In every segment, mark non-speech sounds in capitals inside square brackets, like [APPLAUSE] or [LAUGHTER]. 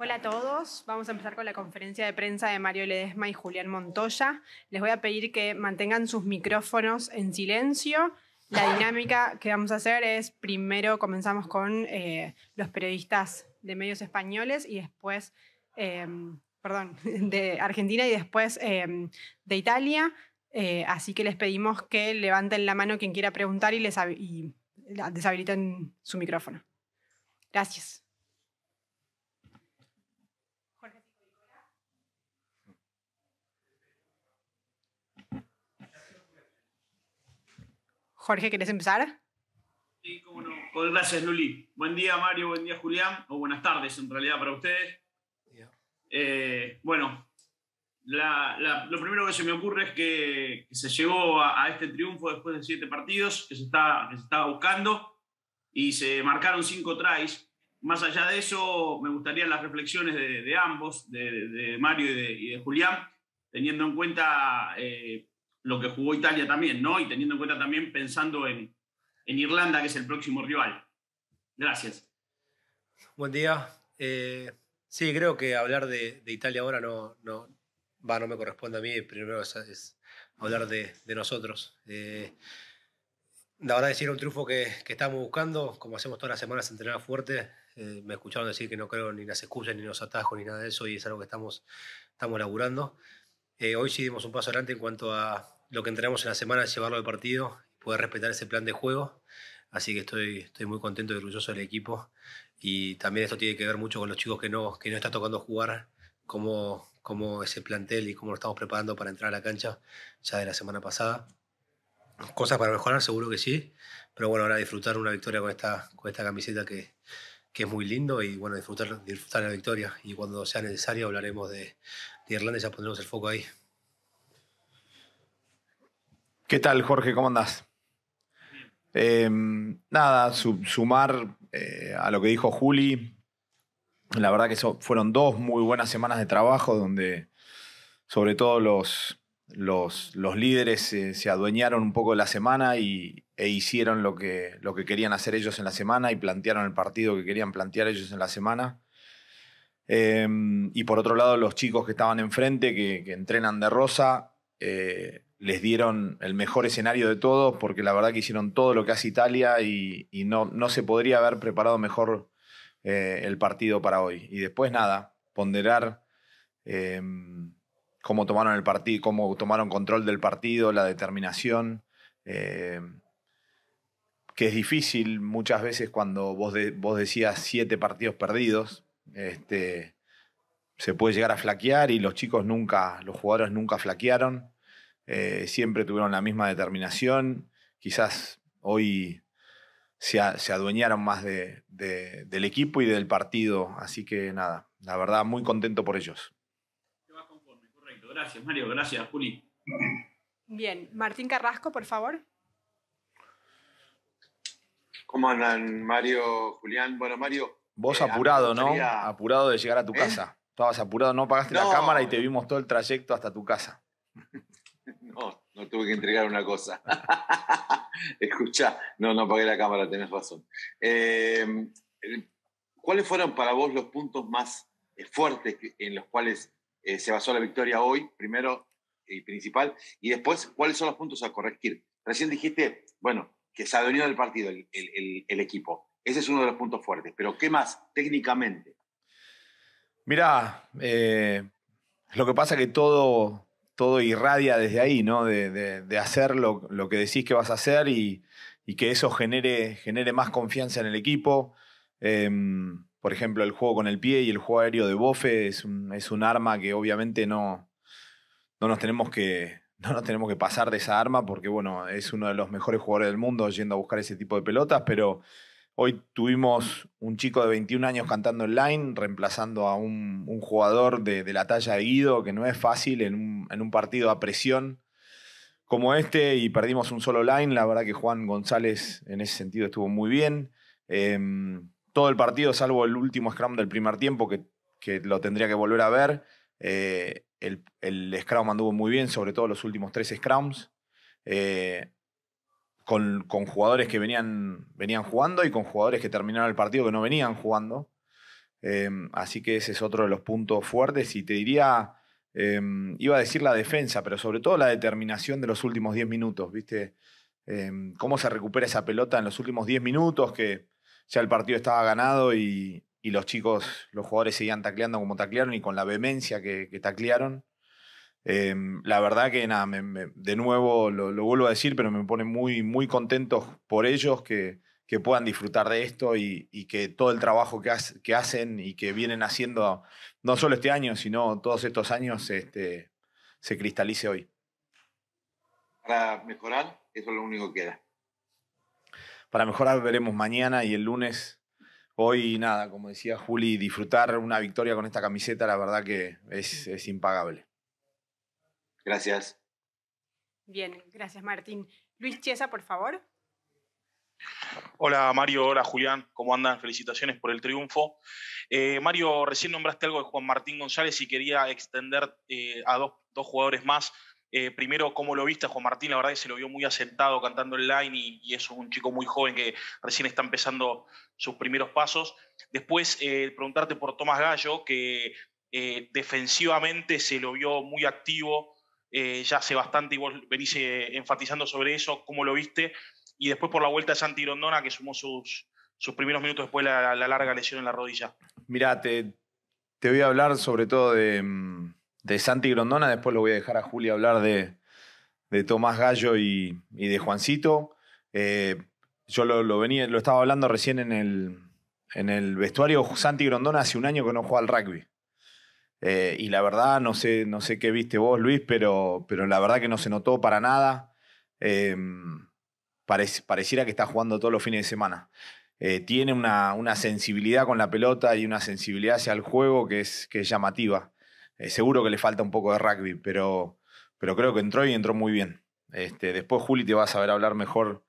Hola a todos, vamos a empezar con la conferencia de prensa de Mario Ledesma y Julián Montoya. Les voy a pedir que mantengan sus micrófonos en silencio. La dinámica que vamos a hacer es, primero comenzamos con eh, los periodistas de medios españoles y después, em, perdón, [LAUGHS] de Argentina y después em, de Italia. Eh, así que les pedimos que levanten la mano quien quiera preguntar y, les y deshabiliten su micrófono. Gracias. Jorge, ¿quieres empezar? Sí, cómo no. Pues gracias, Luli. Buen día, Mario. Buen día, Julián. O buenas tardes, en realidad, para ustedes. Eh, bueno, lo primero que se me ocurre es que, se llegó a, este triunfo después de siete partidos que se, está, estaba buscando y se marcaron cinco tries. Más allá de eso, me gustarían las reflexiones de, ambos, de, Mario y de, Julián, teniendo en cuenta eh, lo que jugó Italia también, ¿no? Y teniendo en cuenta también pensando en, en Irlanda, que es el próximo rival. Gracias. Buen día. Eh, sí, creo que hablar de, de Italia ahora no, no, va, no me corresponde a mí. Primero es, hablar de, de nosotros. Eh, la verdad, es era un triunfo que, que, estamos buscando, como hacemos todas las semanas, entrenar fuerte. Eh, me escucharon decir que no creo ni las escuchas, ni los atajos, ni nada de eso, y es algo que estamos, estamos laburando. Eh, hoy sí dimos un paso adelante en cuanto a lo que entrenamos en la semana, llevarlo al partido, poder respetar ese plan de juego. Así que estoy, muy contento y orgulloso del equipo. Y también esto tiene que ver mucho con los chicos que no, que no está tocando jugar, cómo, como ese plantel y cómo lo estamos preparando para entrar a la cancha ya de la semana pasada. Cosas para mejorar, seguro que sí. Pero bueno, ahora disfrutar una victoria con esta, camiseta que, es muy lindo y bueno, disfrutar, disfrutar la victoria. Y cuando sea necesario hablaremos de, irlanda ya pondremos el foco ahí. ¿Qué tal, Jorge? ¿Cómo andás? Em, nada, sumar eh, a lo que dijo Juli, la verdad que fueron dos muy buenas semanas de trabajo donde sobre todo los, los, líderes eh, se, adueñaron un poco de la semana y, e hicieron lo que, lo que querían hacer ellos en la semana y plantearon el partido que querían plantear ellos en la semana. Em, y por otro lado, los chicos que estaban enfrente, que, entrenan de rosa, eh, les dieron el mejor escenario de todos, porque la verdad que hicieron todo lo que hace Italia y, no, no, se podría haber preparado mejor eh, el partido para hoy. Y después, nada, ponderar em, cómo tomaron el partido, cómo tomaron control del partido, la determinación em, que es difícil muchas veces cuando vos, vos decías siete partidos perdidos, este, se puede llegar a flaquear y los chicos nunca, los jugadores nunca flaquearon. Eh, siempre tuvieron la misma determinación. Quizás hoy se, adueñaron más de, del equipo y del partido. Así que nada, la verdad, muy contento por ellos. correcto. Gracias, Mario. Gracias, Juli. Bien, Martín Carrasco, por favor. ¿Cómo andan, Mario, Julián? Bueno, Mario, Vos eh, apurado, ¿no? Apurado de llegar a tu ¿Eh? casa. Estabas apurado, no pagaste la cámara y te vimos todo el trayecto hasta tu casa. [LAUGHS] no, no tuve que entregar una cosa. [LAUGHS] Escucha, no, no apagué la cámara, tenés razón. Em, ¿Cuáles fueron para vos los puntos más eh, fuertes en los cuales se basó la victoria hoy, primero y principal? Y después, ¿cuáles son los puntos a corregir? Recién dijiste, bueno, que se ha venido del partido el equipo. Ese es uno de los puntos fuertes. Pero ¿qué más técnicamente? Mirá, eh, lo que pasa es que todo, todo irradia desde ahí, ¿no? De, hacer lo, que decís que vas a hacer y, que eso genere, genere más confianza en el equipo. Em, por ejemplo, el juego con el pie y el juego aéreo de Bofe es un, arma que obviamente no, no, nos tenemos que, no nos tenemos que pasar de esa arma porque, bueno, es uno de los mejores jugadores del mundo yendo a buscar ese tipo de pelotas, pero Hoy tuvimos un chico de 21 años cantando en line, reemplazando a un, jugador de, la talla de Guido, que no es fácil en un, partido a presión como este y perdimos un solo line. La verdad que Juan González en ese sentido estuvo muy bien. Em, todo el partido, salvo el último scrum del primer tiempo, que, lo tendría que volver a ver, eh, el, scrum anduvo muy bien, sobre todo los últimos tres scrums. Eh, con, jugadores que venían, venían jugando y con jugadores que terminaron el partido que no venían jugando. Em, así que ese es otro de los puntos fuertes y te diría, em, iba a decir la defensa, pero sobre todo la determinación de los últimos 10 minutos, ¿viste? Em, cómo se recupera esa pelota en los últimos 10 minutos, que ya el partido estaba ganado y, los chicos, los jugadores seguían tacleando como taclearon y con la vehemencia que, que taclearon. Em, la verdad que nada, de nuevo lo, vuelvo a decir, pero me pone muy, muy contentos por ellos que, puedan disfrutar de esto y, que todo el trabajo que, hacen y que vienen haciendo, no solo este año, sino todos estos años, este, se cristalice hoy. Para mejorar, eso es lo único que queda. Para mejorar veremos mañana y el lunes. Hoy, nada, como decía Juli, disfrutar una victoria con esta camiseta, la verdad que es impagable. Gracias. Bien, gracias Martín. Luis Chiesa, por favor. Hola Mario, hola Julián, ¿cómo andan? Felicitaciones por el triunfo. Eh, Mario, recién nombraste algo de Juan Martín González y quería extender eh, a dos, jugadores más. Eh, primero, ¿cómo lo viste Juan Martín? La verdad que se lo vio muy asentado cantando en line y es un chico muy joven que recién está empezando sus primeros pasos. Después, preguntarte por Tomás Gallo, que defensivamente se lo vio muy activo eh, ya hace bastante y vos venís eh, enfatizando sobre eso, cómo lo viste, y después por la vuelta de Santi Grondona que sumó sus, sus primeros minutos después de la, larga lesión en la rodilla. Mirá, te, voy a hablar sobre todo de, mm, de, Santi Grondona, después lo voy a dejar a Julia hablar de, Tomás Gallo y, de Juancito. Eh, yo lo, venía, lo estaba hablando recién en el, en el vestuario. Santi Grondona hace un año que no juega al rugby. Eh, y la verdad, no sé, no sé qué viste vos, Luis, pero, pero la verdad que no se notó para nada. Eh, pareciera que está jugando todos los fines de semana. Eh, tiene una, sensibilidad con la pelota y una sensibilidad hacia el juego que es, que llamativa. seguro que le falta un poco de rugby, pero, pero creo que entró y entró muy bien. Este, después Juli te vas a saber hablar mejor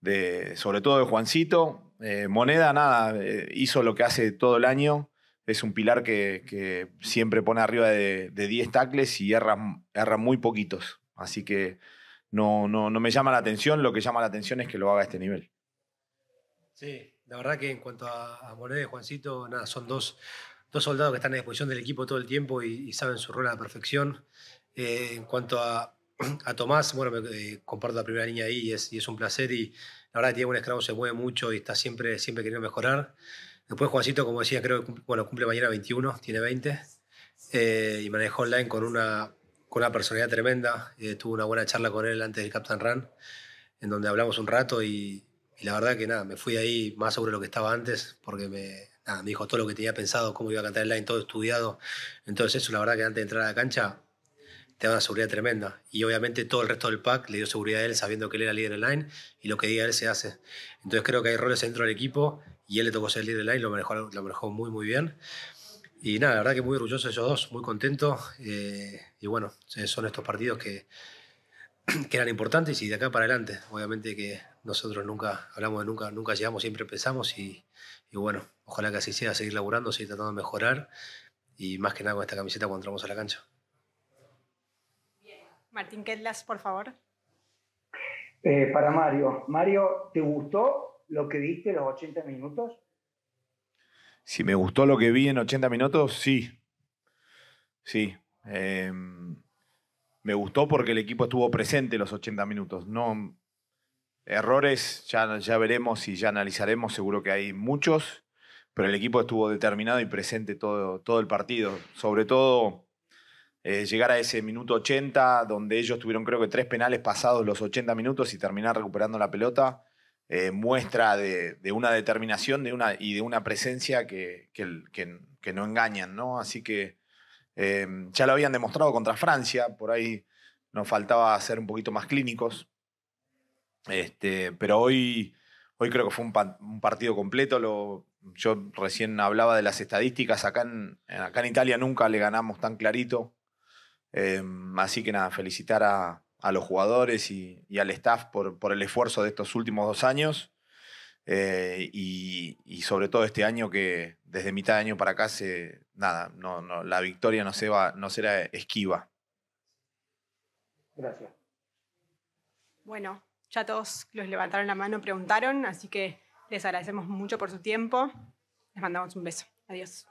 de, sobre todo de Juancito. Moneda, nada, hizo lo que hace todo el año, es un pilar que, que siempre pone arriba de, 10 tacles y erra, erra, muy poquitos. Así que no, no, no me llama la atención, lo que llama la atención es que lo haga a este nivel. Sí, la verdad que en cuanto a, a y Juancito, nada, son dos, dos soldados que están a disposición del equipo todo el tiempo y, saben su rol a la perfección. Eh, en cuanto a, [CLEARS THROAT] a Tomás, bueno, eh, comparto la primera línea ahí y es, y es, un placer y la verdad que tiene un esclavo, se mueve mucho y está siempre, siempre queriendo mejorar. Después Juancito, como decía, creo que cumple, bueno, cumple mañana 21, tiene 20, eh, y manejó online con una, con una personalidad tremenda. Eh, tuve una buena charla con él antes del Captain Run, en donde hablamos un rato y, la verdad que nada, me fui ahí más sobre lo que estaba antes, porque me, dijo todo lo que tenía pensado, cómo iba a cantar online todo estudiado. Entonces eso, la verdad que antes de entrar a la cancha, te da una seguridad tremenda. Y obviamente todo el resto del pack le dio seguridad a él sabiendo que él era líder en line y lo que diga él se hace. Entonces creo que hay roles dentro del equipo y él le tocó ser líder en line, lo manejó, lo manejó muy, muy bien. Y nada, la verdad que muy orgulloso de ellos dos, muy contento. Eh, y bueno, son estos partidos que, [CLEARS THROAT] que eran importantes y de acá para adelante. Obviamente que nosotros nunca hablamos de nunca, nunca llegamos, siempre pensamos y, y bueno, ojalá que así sea, seguir laburando, seguir tratando de mejorar y más que nada con esta camiseta cuando entramos a la cancha. Martín Kedlas, por favor. Eh, para Mario. Mario, ¿te gustó lo que viste los 80 minutos? Si me gustó lo que vi en 80 minutos, sí. Sí. Em, me gustó porque el equipo estuvo presente los 80 minutos. No, errores ya, ya veremos y ya analizaremos. Seguro que hay muchos, pero el equipo estuvo determinado y presente todo, todo el partido. Sobre todo eh, llegar a ese minuto 80, donde ellos tuvieron creo que tres penales pasados los 80 minutos y terminar recuperando la pelota, eh, muestra de, una determinación y de una presencia que, no engañan, ¿no? Así que eh, ya lo habían demostrado contra Francia, por ahí nos faltaba ser un poquito más clínicos, este, pero hoy, hoy creo que fue un, partido completo, lo, yo recién hablaba de las estadísticas, acá en Italia nunca le ganamos tan clarito, Em, así que nada, felicitar a, los jugadores y, al staff por, el esfuerzo de estos últimos dos años eh, y, sobre todo este año que desde mitad de año para acá se, nada, no, la victoria no, se va, no será esquiva. Gracias. Bueno, ya todos los levantaron la mano, preguntaron, así que les agradecemos mucho por su tiempo. Les mandamos un beso. Adiós.